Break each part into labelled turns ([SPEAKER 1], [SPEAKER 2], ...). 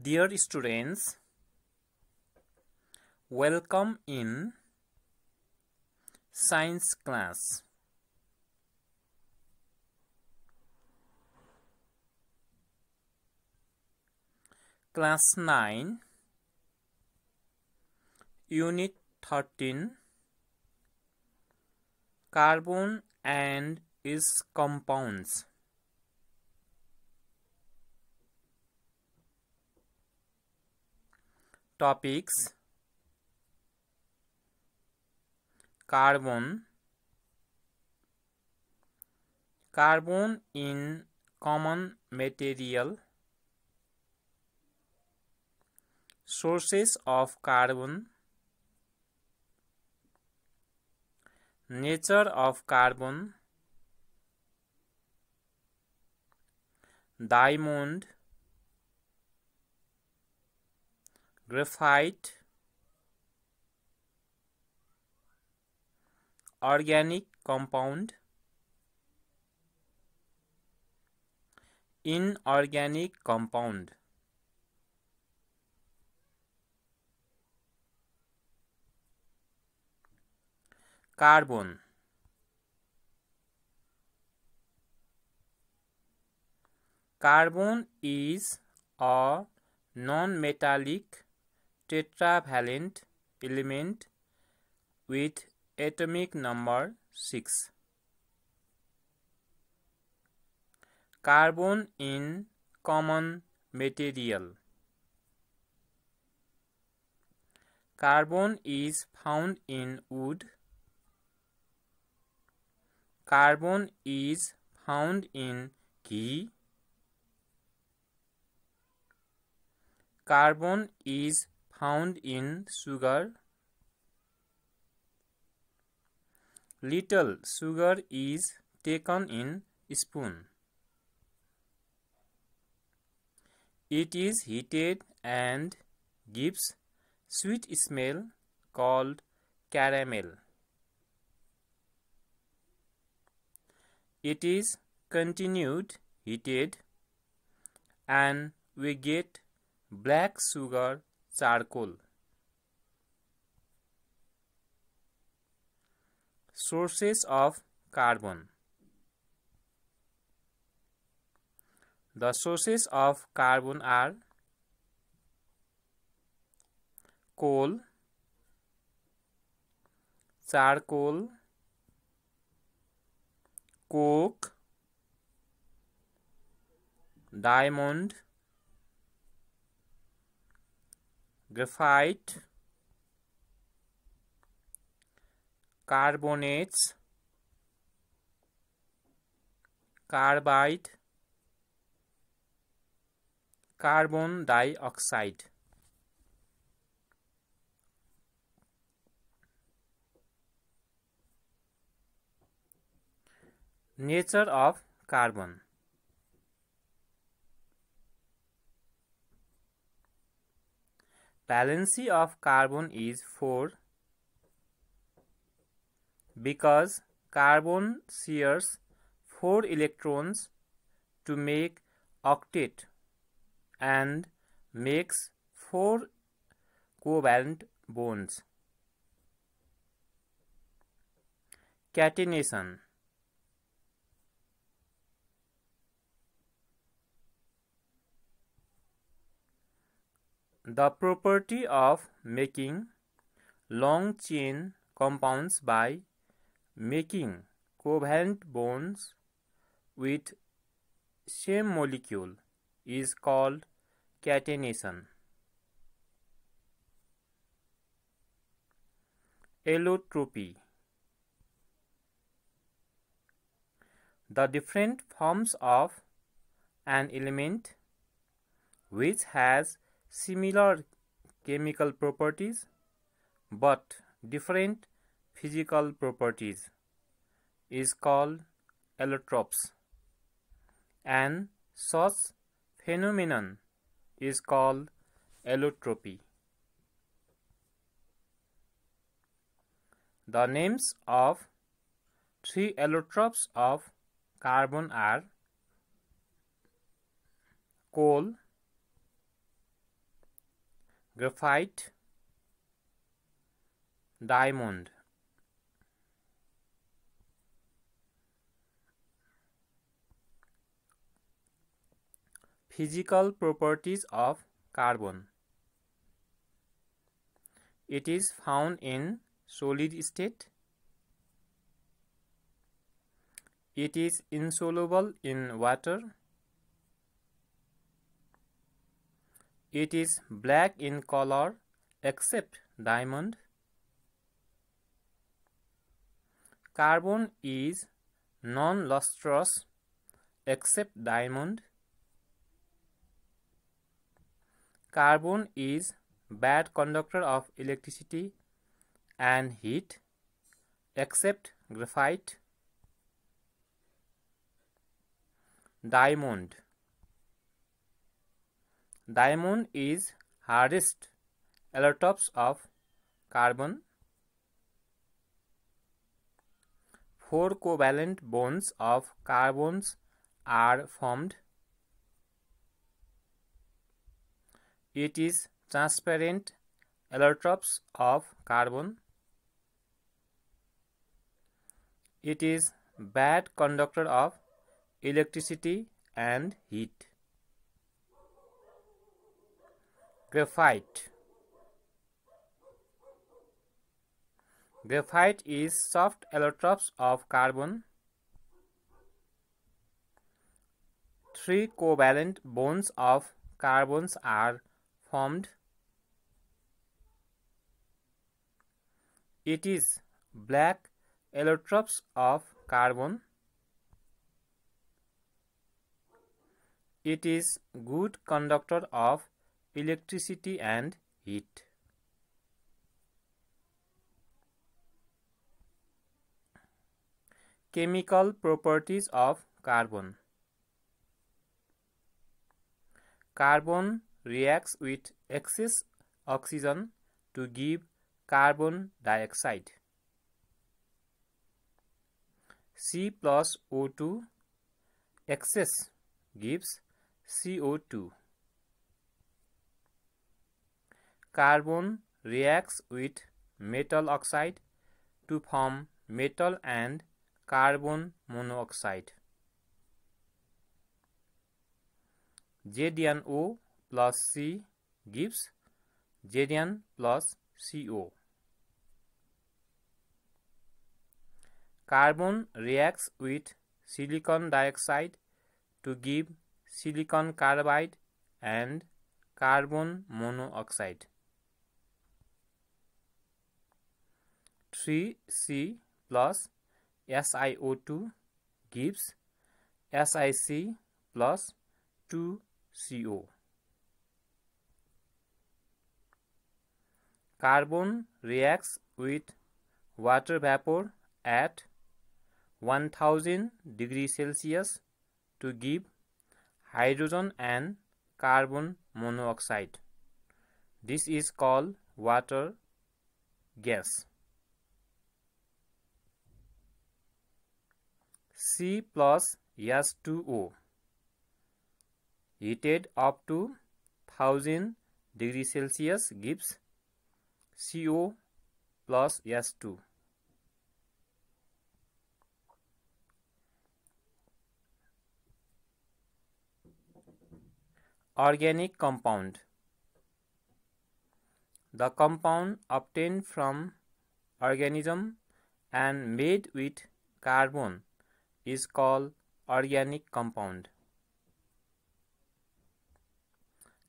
[SPEAKER 1] Dear students, welcome in science class. Class 9, Unit 13, Carbon and its compounds. topics carbon carbon in common material sources of carbon nature of carbon diamond graphite, organic compound, inorganic compound. carbon carbon is a non-metallic tetravalent element with atomic number 6. Carbon in common material. Carbon is found in wood. Carbon is found in ghee. Carbon is found in sugar. Little sugar is taken in spoon. It is heated and gives sweet smell called caramel. It is continued heated and we get black sugar charcoal sources of carbon the sources of carbon are coal charcoal coke diamond graphite carbonates carbide carbon dioxide nature of carbon valency of carbon is 4 because carbon shares 4 electrons to make octet and makes 4 covalent bonds. Catenation the property of making long chain compounds by making covalent bonds with same molecule is called catenation. Allotropy The different forms of an element which has similar chemical properties but different physical properties is called allotropes and such phenomenon is called allotropy. The names of three allotropes of carbon are coal, graphite diamond physical properties of carbon it is found in solid state it is insoluble in water It is black in color except diamond. Carbon is non-lustrous except diamond. Carbon is bad conductor of electricity and heat except graphite. Diamond Diamond is hardest allotropes of carbon. Four covalent bonds of carbons are formed. It is transparent allotropes of carbon. It is bad conductor of electricity and heat. Graphite Graphite is soft allotropes of carbon. Three covalent bonds of carbons are formed. It is black allotropes of carbon. It is good conductor of electricity and heat. Chemical properties of carbon. Carbon reacts with excess oxygen to give carbon dioxide. C plus O2 excess gives CO2. Carbon reacts with metal oxide to form metal and carbon monoxide. ZnO plus C gives Zn plus CO. Carbon reacts with silicon dioxide to give silicon carbide and carbon monoxide. 3C plus SiO2 gives SiC plus 2CO. Carbon reacts with water vapor at 1000 degrees Celsius to give hydrogen and carbon monoxide. This is called water gas. C plus H2O heated up to 1000 degree Celsius gives CO plus S2. Organic compound. The compound obtained from organism and made with carbon is called organic compound.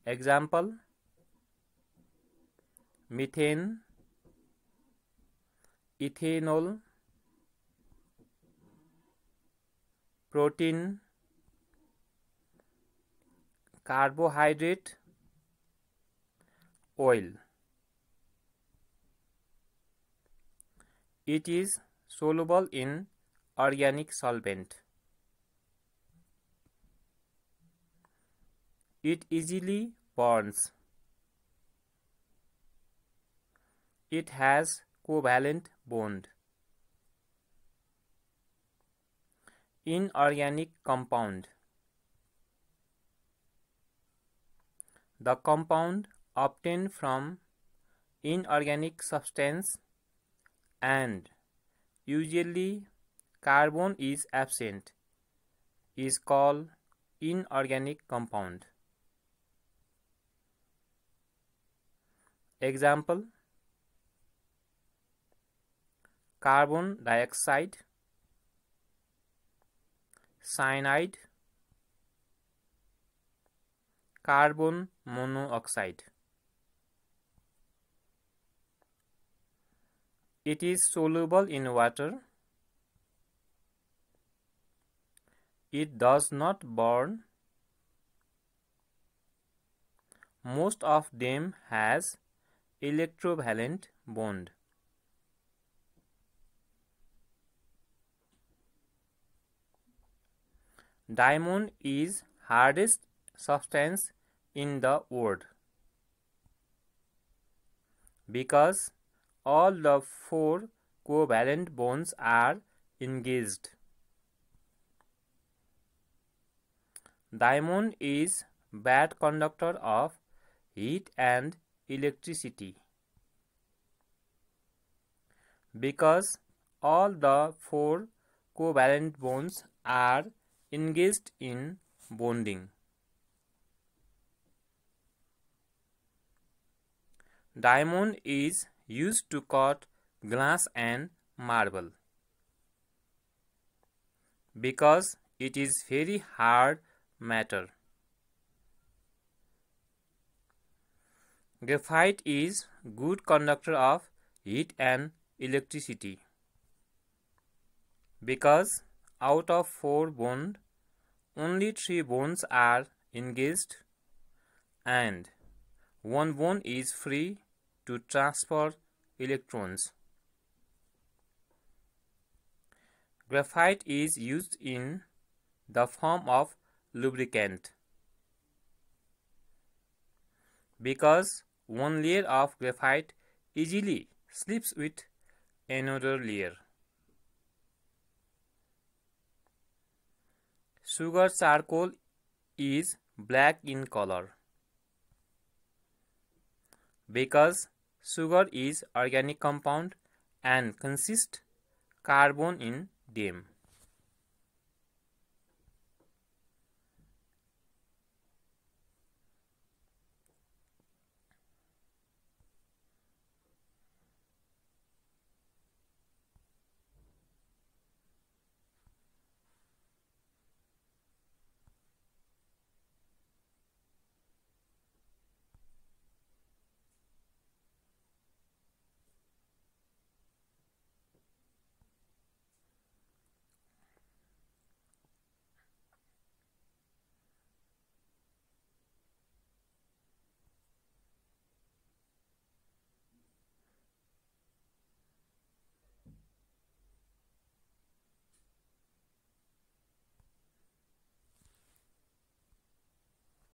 [SPEAKER 1] Example methane, ethanol, protein, carbohydrate, oil. It is soluble in organic solvent. It easily bonds. It has covalent bond. Inorganic compound. The compound obtained from inorganic substance and usually carbon is absent is called inorganic compound. Example carbon dioxide, cyanide, carbon monoxide. It is soluble in water It does not burn. Most of them has electrovalent bond. Diamond is hardest substance in the world because all the four covalent bonds are engaged. Diamond is bad conductor of heat and electricity because all the four covalent bonds are engaged in bonding. Diamond is used to cut glass and marble because it is very hard matter. Graphite is good conductor of heat and electricity because out of four bonds, only three bonds are engaged and one bond is free to transfer electrons. Graphite is used in the form of lubricant because one layer of graphite easily slips with another layer. Sugar charcoal is black in color because sugar is organic compound and consists carbon in them.